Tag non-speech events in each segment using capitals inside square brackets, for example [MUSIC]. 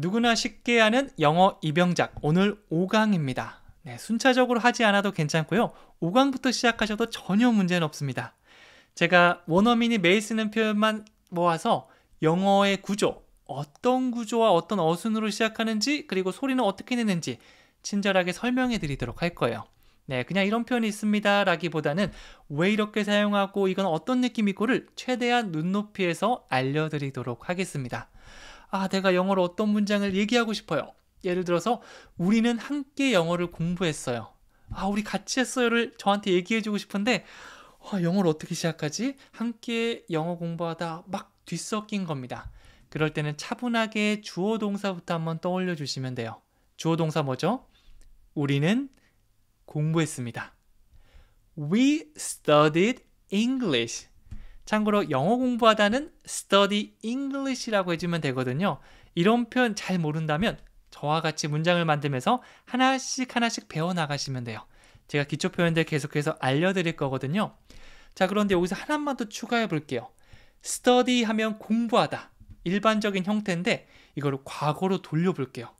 누구나 쉽게 하는 영어 입영작 오늘 5강입니다. 네, 순차적으로 하지 않아도 괜찮고요. 5강부터 시작하셔도 전혀 문제는 없습니다. 제가 원어민이 매일 쓰는 표현만 모아서 영어의 구조, 어떤 구조와 어떤 어순으로 시작하는지 그리고 소리는 어떻게 내는지 친절하게 설명해 드리도록 할 거예요. 네, 그냥 이런 표현이 있습니다 라기보다는 왜 이렇게 사용하고 이건 어떤 느낌이고를 최대한 눈높이에서 알려드리도록 하겠습니다. 아, 내가 영어로 어떤 문장을 얘기하고 싶어요. 예를 들어서 우리는 함께 영어를 공부했어요. 아, 우리 같이 했어요를 저한테 얘기해 주고 싶은데 아, 영어를 어떻게 시작하지? 함께 영어 공부하다 막 뒤섞인 겁니다. 그럴 때는 차분하게 주어 동사부터 한번 떠올려 주시면 돼요. 주어 동사 뭐죠? 우리는 공부했습니다. We studied English. 참고로 영어 공부하다는 study English라고 해주면 되거든요. 이런 표현 잘 모른다면 저와 같이 문장을 만들면서 하나씩 하나씩 배워나가시면 돼요. 제가 기초 표현들 계속해서 알려드릴 거거든요. 자, 그런데 여기서 하나만 더 추가해 볼게요. study 하면 공부하다. 일반적인 형태인데 이걸 과거로 돌려볼게요.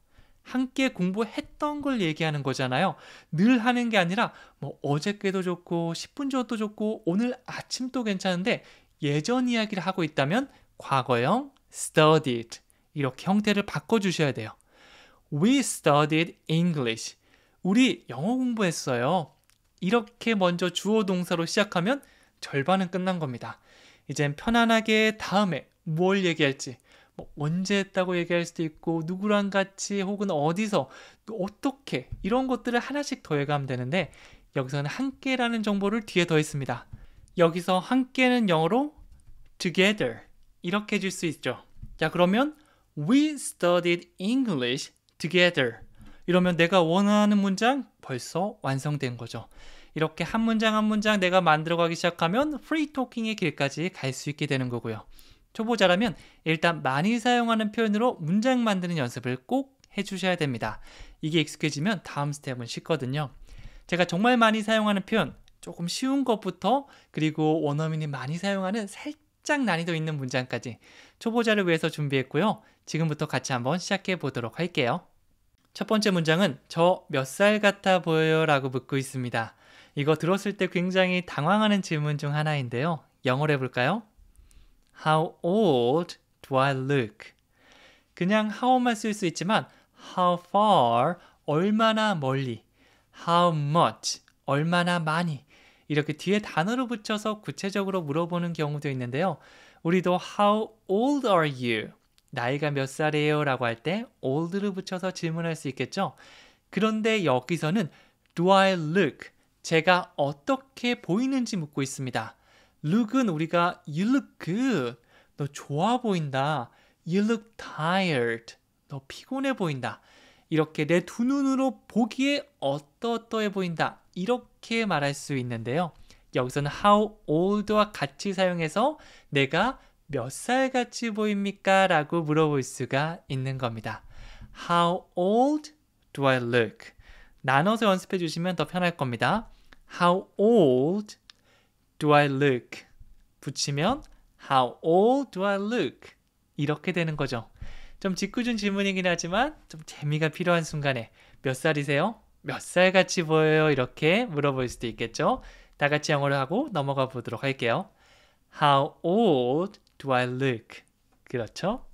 함께 공부했던 걸 얘기하는 거잖아요. 늘 하는 게 아니라 뭐어제께도 좋고 10분 전도 좋고 오늘 아침도 괜찮은데 예전 이야기를 하고 있다면 과거형 studied 이렇게 형태를 바꿔 주셔야 돼요. We studied English. 우리 영어 공부했어요. 이렇게 먼저 주어 동사로 시작하면 절반은 끝난 겁니다. 이젠 편안하게 다음에 뭘 얘기할지 언제 뭐 했다고 얘기할 수도 있고 누구랑 같이 혹은 어디서 그 어떻게 이런 것들을 하나씩 더해가면 되는데 여기서는 함께라는 정보를 뒤에 더했습니다. 여기서 함께는 영어로 together 이렇게 해줄 수 있죠. 자 그러면 we studied English together 이러면 내가 원하는 문장 벌써 완성된 거죠. 이렇게 한 문장 한 문장 내가 만들어가기 시작하면 프리토킹의 길까지 갈 수 있게 되는 거고요. 초보자라면 일단 많이 사용하는 표현으로 문장 만드는 연습을 꼭 해주셔야 됩니다. 이게 익숙해지면 다음 스텝은 쉽거든요. 제가 정말 많이 사용하는 표현, 조금 쉬운 것부터 그리고 원어민이 많이 사용하는 살짝 난이도 있는 문장까지 초보자를 위해서 준비했고요. 지금부터 같이 한번 시작해 보도록 할게요. 첫 번째 문장은 저 몇 살 같아 보여요 라고 묻고 있습니다. 이거 들었을 때 굉장히 당황하는 질문 중 하나인데요. 영어로 해볼까요? How old do I look? 그냥 how만 쓸 수 있지만 how far 얼마나 멀리 how much 얼마나 많이 이렇게 뒤에 단어로 붙여서 구체적으로 물어보는 경우도 있는데요. 우리도 how old are you? 나이가 몇 살이에요? 라고 할 때 old를 붙여서 질문할 수 있겠죠. 그런데 여기서는 do I look? 제가 어떻게 보이는지 묻고 있습니다. look은 우리가 you look good, 너 좋아 보인다. You look tired, 너 피곤해 보인다. 이렇게 내 두 눈으로 보기에 어떠어떠해 보인다. 이렇게 말할 수 있는데요. 여기서는 how old와 같이 사용해서 내가 몇 살 같이 보입니까? 라고 물어볼 수가 있는 겁니다. How old do I look? 나눠서 연습해 주시면 더 편할 겁니다. How old do I look? 붙이면 how old do I look? 이렇게 되는 거죠. 좀 짓궂은 질문이긴 하지만 좀 재미가 필요한 순간에 몇 살이세요? 몇 살 같이 보여요? 이렇게 물어볼 수도 있겠죠. 다 같이 영어로 하고 넘어가 보도록 할게요. How old do I look? 그렇죠?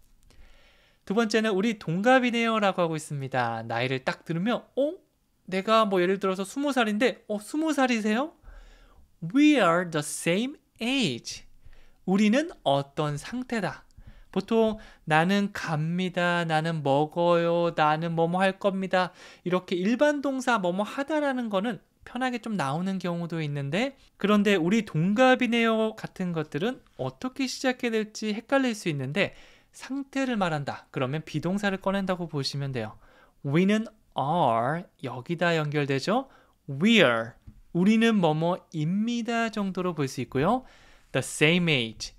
두 번째는 우리 동갑이네요 라고 하고 있습니다. 나이를 딱 들으면 어? 내가 뭐 예를 들어서 스무 살인데 어? 스무 살이세요? We are the same age. 우리는 어떤 상태다. 보통 나는 갑니다. 나는 먹어요. 나는 뭐뭐 할 겁니다. 이렇게 일반 동사 뭐뭐 하다라는 거는 편하게 좀 나오는 경우도 있는데 그런데 우리 동갑이네요 같은 것들은 어떻게 시작해야 될지 헷갈릴 수 있는데 상태를 말한다. 그러면 비동사를 꺼낸다고 보시면 돼요. we는 are 여기다 연결되죠. we're 우리는 뭐뭐입니다 정도로 볼 수 있고요. The same age,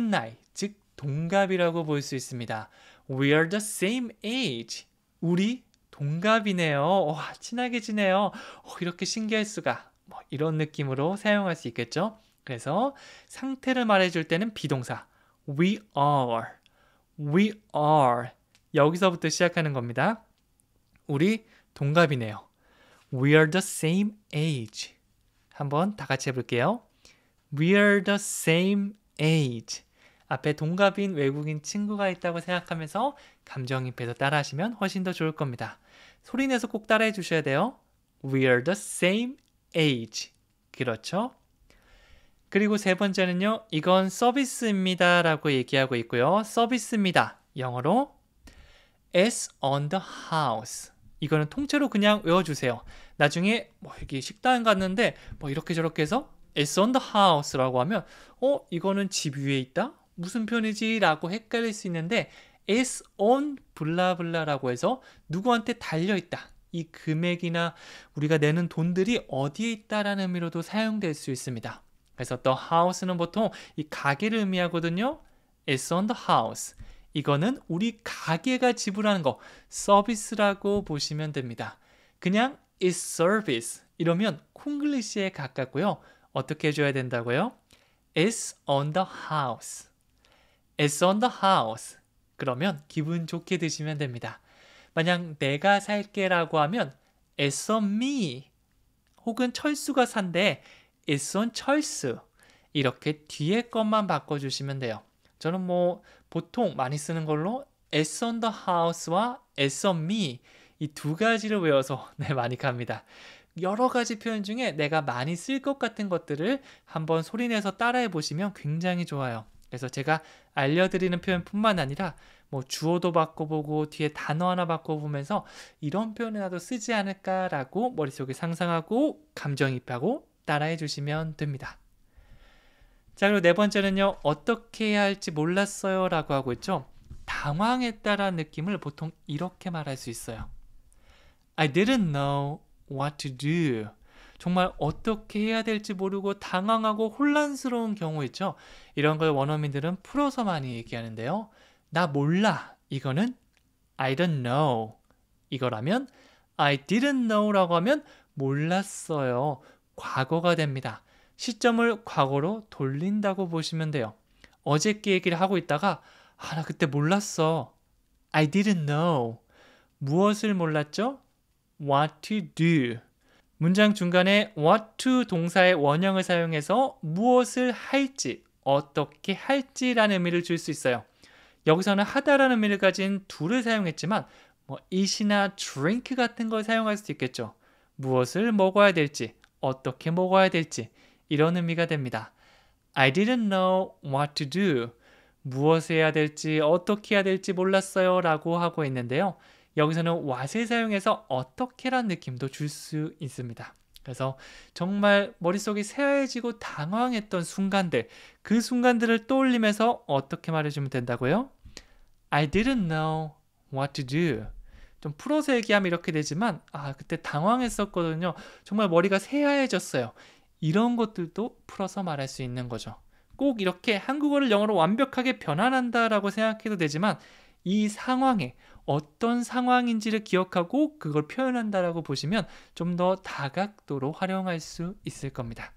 같은 나이, 즉 동갑이라고 볼 수 있습니다. We are the same age. 우리 동갑이네요. 와, 친하게 지내요. 어, 이렇게 신기할 수가. 뭐 이런 느낌으로 사용할 수 있겠죠. 그래서 상태를 말해줄 때는 비동사. We are. We are. 여기서부터 시작하는 겁니다. 우리 동갑이네요. We are the same age. 한번 다 같이 해볼게요. We are the same age. 앞에 동갑인 외국인 친구가 있다고 생각하면서 감정입해서 따라하시면 훨씬 더 좋을 겁니다. 소리 내서 꼭 따라해 주셔야 돼요. We are the same age. 그렇죠? 그리고 세 번째는요. 이건 서비스입니다. 라고 얘기하고 있고요. 서비스입니다. 영어로 It's on the house. 이거는 통째로 그냥 외워주세요. 나중에 뭐 여기 식당 갔는데 뭐 이렇게 저렇게 해서 it's on the house라고 하면 어 이거는 집 위에 있다 무슨 편이지라고 헷갈릴 수 있는데 it's on 블라블라라고 해서 누구한테 달려 있다. 이 금액이나 우리가 내는 돈들이 어디에 있다라는 의미로도 사용될 수 있습니다. 그래서 the house는 보통 이 가게를 의미하거든요. It's on the house. 이거는 우리 가게가 지불하는 거 서비스라고 보시면 됩니다. 그냥 is service 이러면 콩글리시에 가깝고요. 어떻게 해줘야 된다고요? is on the house. is on the house. 그러면 기분 좋게 드시면 됩니다. 만약 내가 살게라고 하면 is on me 혹은 철수가 산대 is on 철수 이렇게 뒤에 것만 바꿔주시면 돼요. 저는 뭐 보통 많이 쓰는 걸로 S on the house와 S on me 이 두 가지를 외워서 [LAUGHS] 네, 많이 갑니다. 여러 가지 표현 중에 내가 많이 쓸 것 같은 것들을 한번 소리내서 따라해 보시면 굉장히 좋아요. 그래서 제가 알려드리는 표현뿐만 아니라 뭐 주어도 바꿔보고 뒤에 단어 하나 바꿔보면서 이런 표현이라도 쓰지 않을까라고 머릿속에 상상하고 감정입하고 따라해 주시면 됩니다. 자, 그리고 네 번째는요. 어떻게 해야 할지 몰랐어요라고 하고 있죠. 당황했다라는 느낌을 보통 이렇게 말할 수 있어요. I didn't know what to do. 정말 어떻게 해야 될지 모르고 당황하고 혼란스러운 경우 있죠. 이런 걸 원어민들은 풀어서 많이 얘기하는데요. 나 몰라. 이거는 I don't know. 이거라면 I didn't know라고 하면 몰랐어요. 과거가 됩니다. 시점을 과거로 돌린다고 보시면 돼요. 어제께 얘기를 하고 있다가 아, 나 그때 몰랐어. I didn't know. 무엇을 몰랐죠? What to do. 문장 중간에 what to 동사의 원형을 사용해서 무엇을 할지, 어떻게 할지라는 의미를 줄 수 있어요. 여기서는 하다라는 의미를 가진 do를 사용했지만 뭐 it이나 drink 같은 걸 사용할 수도 있겠죠. 무엇을 먹어야 될지, 어떻게 먹어야 될지 이런 의미가 됩니다. I didn't know what to do. 무엇을 해야 될지 어떻게 해야 될지 몰랐어요 라고 하고 있는데요. 여기서는 what을 사용해서 어떻게란 느낌도 줄 수 있습니다. 그래서 정말 머릿속이 새해지고 당황했던 순간들 그 순간들을 떠올리면서 어떻게 말해주면 된다고요? I didn't know what to do. 좀 풀어서 얘기하면 이렇게 되지만 아 그때 당황했었거든요. 정말 머리가 새하얘졌어요. 이런 것들도 풀어서 말할 수 있는 거죠. 꼭 이렇게 한국어를 영어로 완벽하게 변환한다라고 생각해도 되지만 이 상황에 어떤 상황인지를 기억하고 그걸 표현한다라고 보시면 좀 더 다각도로 활용할 수 있을 겁니다.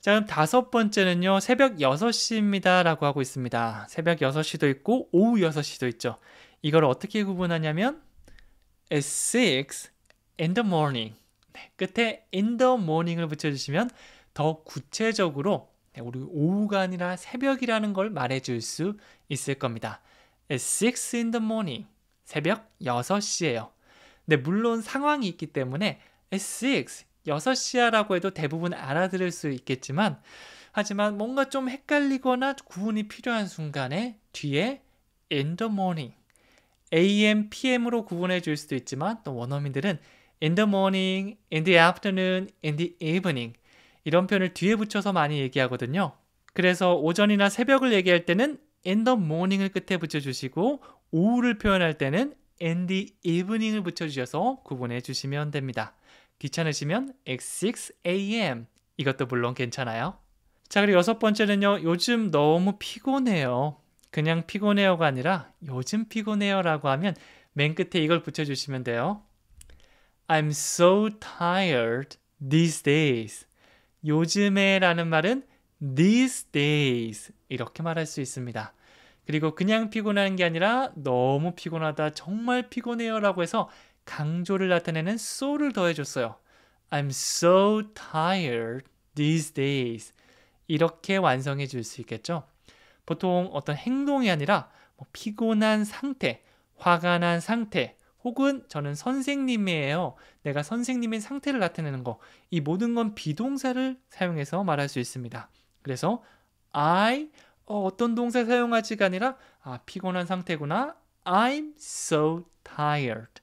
자, 그럼 다섯 번째는요. 새벽 6시입니다. 라고 하고 있습니다. 새벽 6시도 있고 오후 6시도 있죠. 이걸 어떻게 구분하냐면 at 6 in the morning 네, 끝에 in the morning을 붙여주시면 더 구체적으로 네, 우리 오후가 아니라 새벽이라는 걸 말해줄 수 있을 겁니다. It's 6 in the morning. 새벽 6시예요. 네, 물론 상황이 있기 때문에 It's 6, 6시야 라고 해도 대부분 알아들을 수 있겠지만 하지만 뭔가 좀 헷갈리거나 구분이 필요한 순간에 뒤에 in the morning, am, pm으로 구분해 줄 수도 있지만 또 원어민들은 in the morning, in the afternoon, in the evening 이런 표현을 뒤에 붙여서 많이 얘기하거든요. 그래서 오전이나 새벽을 얘기할 때는 in the morning을 끝에 붙여주시고 오후를 표현할 때는 in the evening을 붙여주셔서 구분해 주시면 됩니다. 귀찮으시면 at 6 a.m. 이것도 물론 괜찮아요. 자, 그리고 여섯 번째는요. 요즘 너무 피곤해요. 그냥 피곤해요가 아니라 요즘 피곤해요라고 하면 맨 끝에 이걸 붙여주시면 돼요. I'm so tired these days. 요즘에라는 말은 these days 이렇게 말할 수 있습니다. 그리고 그냥 피곤한 게 아니라 너무 피곤하다, 정말 피곤해요 라고 해서 강조를 나타내는 so를 더해줬어요. I'm so tired these days. 이렇게 완성해 줄 수 있겠죠? 보통 어떤 행동이 아니라 뭐 피곤한 상태, 화가 난 상태, 혹은 저는 선생님이에요. 내가 선생님인 상태를 나타내는 거. 이 모든 건 비동사를 사용해서 말할 수 있습니다. 그래서 I 어, 떤 동사 사용하지가 아니라 아, 피곤한 상태구나. I'm so tired.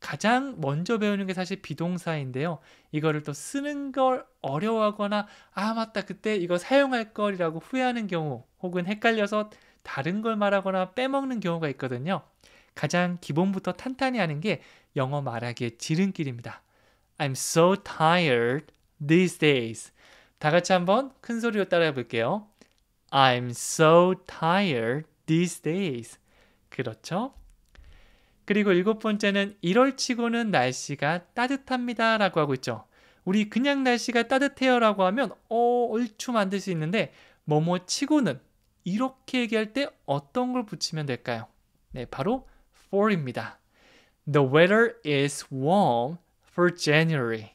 가장 먼저 배우는 게 사실 비동사인데요. 이거를 또 쓰는 걸 어려워하거나 아 맞다 그때 이거 사용할 거이라고 후회하는 경우 혹은 헷갈려서 다른 걸 말하거나 빼먹는 경우가 있거든요. 가장 기본부터 탄탄히 하는 게 영어 말하기의 지름길입니다. I'm so tired these days. 다 같이 한번 큰 소리로 따라해 볼게요. I'm so tired these days. 그렇죠? 그리고 일곱 번째는 1월 치고는 날씨가 따뜻합니다 라고 하고 있죠. 우리 그냥 날씨가 따뜻해요 라고 하면 어, 얼추 만들 수 있는데 뭐뭐 치고는 이렇게 얘기할 때 어떤 걸 붙이면 될까요? 네, 바로 4입니다. The weather is warm for January.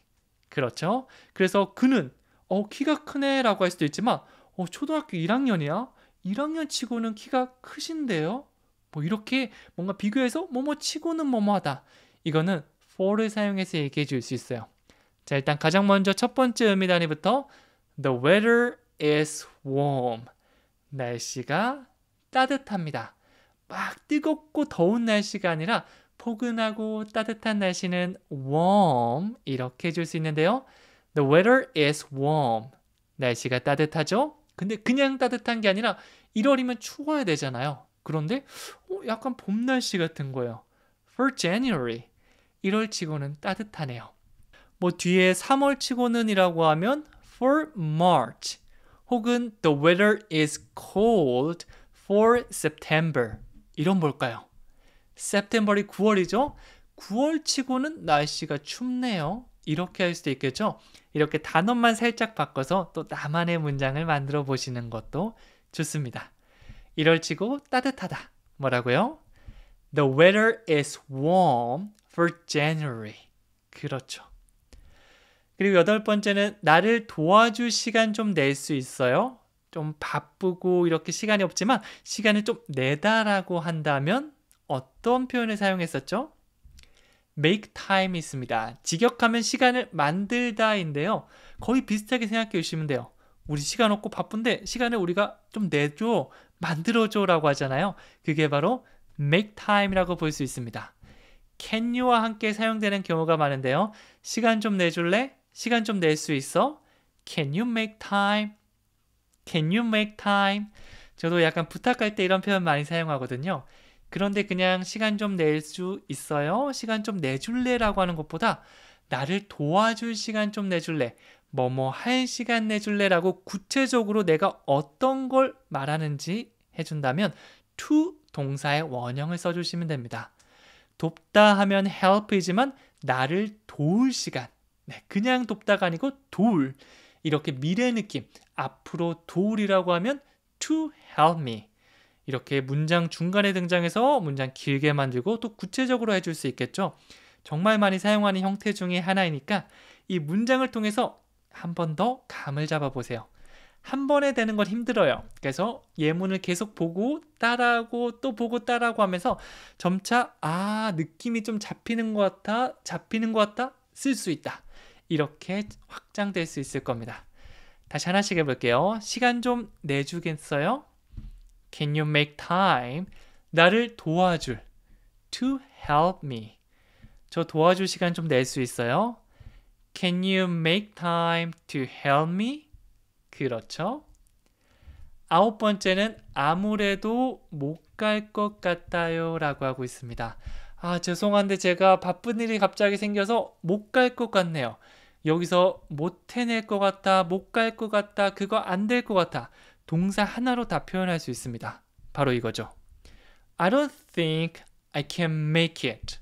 그렇죠? 그래서 그는 어 키가 크네라고 할 수도 있지만 어 초등학교 1학년이야? 1학년 치고는 키가 크신데요? 뭐 이렇게 뭔가 비교해서 뭐뭐 치고는 뭐뭐하다. 이거는 for를 사용해서 얘기해 줄 수 있어요. 자 일단 가장 먼저 첫 번째 의미 단위부터 The weather is warm. 날씨가 따뜻합니다. 막 뜨겁고 더운 날씨가 아니라 포근하고 따뜻한 날씨는 warm 이렇게 해줄 수 있는데요. The weather is warm. 날씨가 따뜻하죠? 근데 그냥 따뜻한 게 아니라 1월이면 추워야 되잖아요. 그런데 어, 약간 봄 날씨 같은 거예요. For January. 1월 치고는 따뜻하네요. 뭐 뒤에 3월 치고는이라고 하면 for March 혹은 the weather is cold for September. 이런 뭘까요? September이 9월이죠? 9월치고는 날씨가 춥네요. 이렇게 할 수도 있겠죠? 이렇게 단어만 살짝 바꿔서 또 나만의 문장을 만들어 보시는 것도 좋습니다. 1월 치고 따뜻하다. 뭐라고요? The weather is warm for January. 그렇죠. 그리고 여덟 번째는 나를 도와줄 시간 좀 낼 수 있어요? 좀 바쁘고 이렇게 시간이 없지만 시간을 좀 내다라고 한다면 어떤 표현을 사용했었죠? make time 있습니다. 직역하면 시간을 만들다인데요. 거의 비슷하게 생각해 주시면 돼요. 우리 시간 없고 바쁜데 시간을 우리가 좀 내줘, 만들어줘라고 하잖아요. 그게 바로 make time이라고 볼 수 있습니다. can you와 함께 사용되는 경우가 많은데요. 시간 좀 내줄래? 시간 좀 낼 수 있어? Can you make time? Can you make time? 저도 약간 부탁할 때 이런 표현 많이 사용하거든요. 그런데 그냥 시간 좀 낼 수 있어요? 시간 좀 내줄래? 라고 하는 것보다 나를 도와줄 시간 좀 내줄래? 뭐 뭐 할 시간 내줄래? 라고 구체적으로 내가 어떤 걸 말하는지 해준다면 to 동사의 원형을 써주시면 됩니다. 돕다 하면 help이지만 나를 도울 시간. 네, 그냥 돕다가 아니고 도울. 이렇게 미래 느낌 앞으로 도울이라고 하면 to help me 이렇게 문장 중간에 등장해서 문장 길게 만들고 또 구체적으로 해줄 수 있겠죠. 정말 많이 사용하는 형태 중의 하나이니까 이 문장을 통해서 한 번 더 감을 잡아보세요. 한 번에 되는 건 힘들어요. 그래서 예문을 계속 보고 따라하고 또 보고 따라하고 하면서 점차 아 느낌이 좀 잡히는 것 같아 잡히는 것같다쓸 수 있다. 이렇게 확장될 수 있을 겁니다. 다시 하나씩 해볼게요. 시간 좀 내주겠어요? Can you make time? 나를 도와줄. To help me. 저 도와줄 시간 좀 낼 수 있어요? Can you make time to help me? 그렇죠. 아홉 번째는 아무래도 못 갈 것 같아요 라고 하고 있습니다. 아, 죄송한데 제가 바쁜 일이 갑자기 생겨서 못 갈 것 같네요. 여기서 못 해낼 것 같다, 못 갈 것 같다, 그거 안 될 것 같다. 동사 하나로 다 표현할 수 있습니다. 바로 이거죠. I don't think I can make it.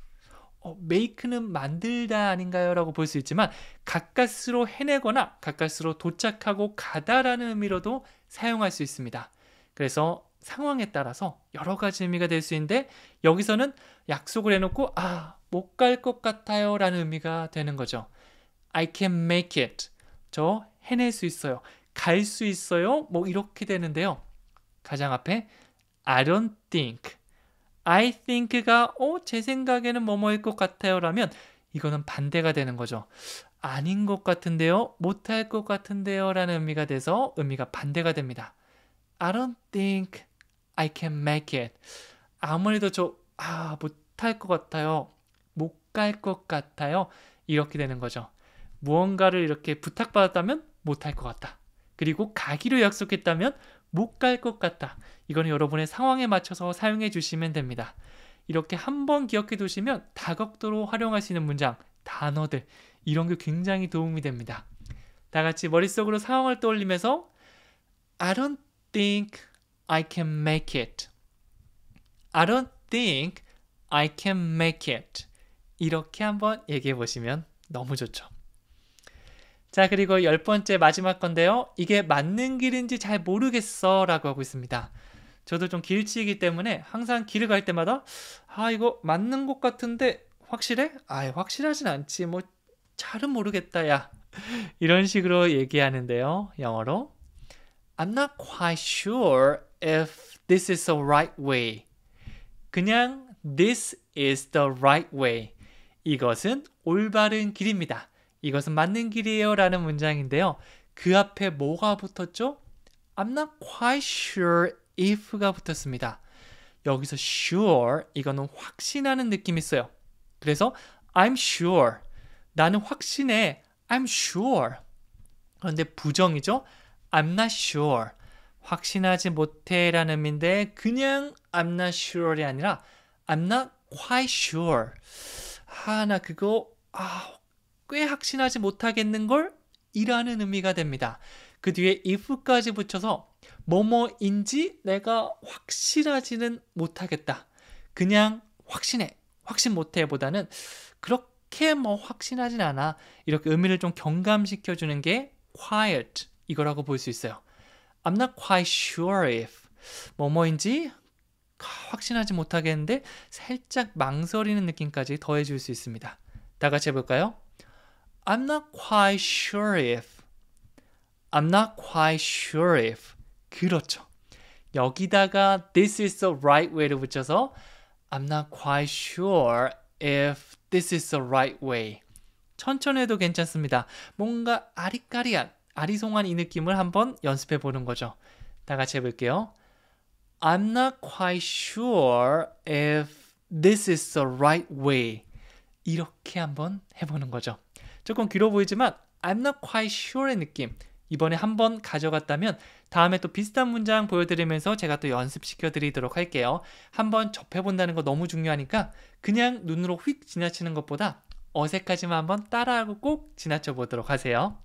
어, make는 만들다 아닌가요? 라고 볼 수 있지만 가까스로 해내거나 가까스로 도착하고 가다라는 의미로도 사용할 수 있습니다. 그래서 상황에 따라서 여러 가지 의미가 될 수 있는데 여기서는 약속을 해놓고 아, 못 갈 것 같아요 라는 의미가 되는 거죠. I can make it. 저 해낼 수 있어요. 갈 수 있어요. 뭐 이렇게 되는데요. 가장 앞에 I don't think. I think가 어, 제 생각에는 뭐뭐일 것 같아요라면 이거는 반대가 되는 거죠. 아닌 것 같은데요. 못할 것 같은데요라는 의미가 돼서 의미가 반대가 됩니다. I don't think I can make it. 아무래도 저 아, 못할 것 같아요. 못 갈 것 같아요. 이렇게 되는 거죠. 무언가를 이렇게 부탁받았다면 못할 것 같다. 그리고 가기로 약속했다면 못 갈 것 같다. 이거는 여러분의 상황에 맞춰서 사용해 주시면 됩니다. 이렇게 한번 기억해 두시면 다각도로 활용할 수 있는 문장, 단어들 이런 게 굉장히 도움이 됩니다. 다 같이 머릿속으로 상황을 떠올리면서 I don't think I can make it. I don't think I can make it. 이렇게 한번 얘기해 보시면 너무 좋죠. 자, 그리고 열 번째 마지막 건데요. 이게 맞는 길인지 잘 모르겠어 라고 하고 있습니다. 저도 좀 길치이기 때문에 항상 길을 갈 때마다 아, 이거 맞는 것 같은데 확실해? 아예 확실하진 않지. 뭐 잘은 모르겠다, 야. [LAUGHS] 이런 식으로 얘기하는데요. 영어로 I'm not quite sure if this is the right way. 그냥 this is the right way. 이것은 올바른 길입니다. 이것은 맞는 길이에요 라는 문장인데요. 그 앞에 뭐가 붙었죠? I'm not quite sure if가 붙었습니다. 여기서 sure 이거는 확신하는 느낌이 있어요. 그래서 I'm sure 나는 확신해 I'm sure 그런데 부정이죠 I'm not sure 확신하지 못해 라는 의미인데 그냥 I'm not sure이 아니라 I'm not quite sure 하나 그거 아꽤 확신하지 못하겠는걸? 이라는 의미가 됩니다. 그 뒤에 if까지 붙여서 뭐뭐인지 내가 확실하지는 못하겠다. 그냥 확신해, 확신 못해 보다는 그렇게 뭐 확신하진 않아. 이렇게 의미를 좀 경감시켜주는 게 quiet 이거라고 볼 수 있어요. I'm not quite sure if 뭐뭐인지 확신하지 못하겠는데 살짝 망설이는 느낌까지 더해줄 수 있습니다. 다 같이 해볼까요? I'm not quite sure if. I'm not quite sure if. 그렇죠. 여기다가 this is the right way를 붙여서 I'm not quite sure if this is the right way. 천천히 해도 괜찮습니다. 뭔가 아리까리한, 아리송한 이 느낌을 한번 연습해 보는 거죠. 다 같이 해볼게요. I'm not quite sure if this is the right way. 이렇게 한번 해보는 거죠. 조금 길어 보이지만 I'm not quite sure의 느낌 이번에 한번 가져갔다면 다음에 또 비슷한 문장 보여드리면서 제가 또 연습시켜 드리도록 할게요. 한번 접해본다는 거 너무 중요하니까 그냥 눈으로 휙 지나치는 것보다 어색하지만 한번 따라하고 꼭 지나쳐 보도록 하세요.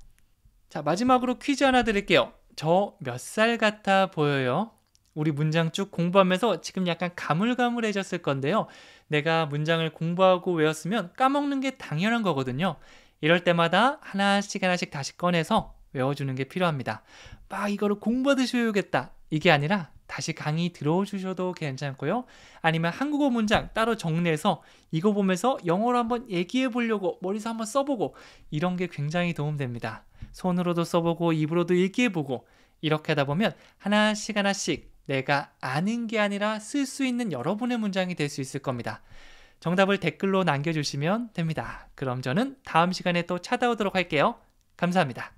자, 마지막으로 퀴즈 하나 드릴게요. 저 몇 살 같아 보여요? 우리 문장 쭉 공부하면서 지금 약간 가물가물해졌을 건데요. 내가 문장을 공부하고 외웠으면 까먹는 게 당연한 거거든요. 이럴 때마다 하나씩 하나씩 다시 꺼내서 외워주는 게 필요합니다. 막 이거를 공부하듯이 외우겠다. 이게 아니라 다시 강의 들어주셔도 괜찮고요. 아니면 한국어 문장 따로 정리해서 이거 보면서 영어로 한번 얘기해 보려고 머리서 한번 써보고 이런 게 굉장히 도움됩니다. 손으로도 써보고 입으로도 얘기해 보고 이렇게 하다 보면 하나씩 하나씩 내가 아는 게 아니라 쓸 수 있는 여러분의 문장이 될 수 있을 겁니다. 정답을 댓글로 남겨주시면 됩니다. 그럼 저는 다음 시간에 또 찾아오도록 할게요. 감사합니다.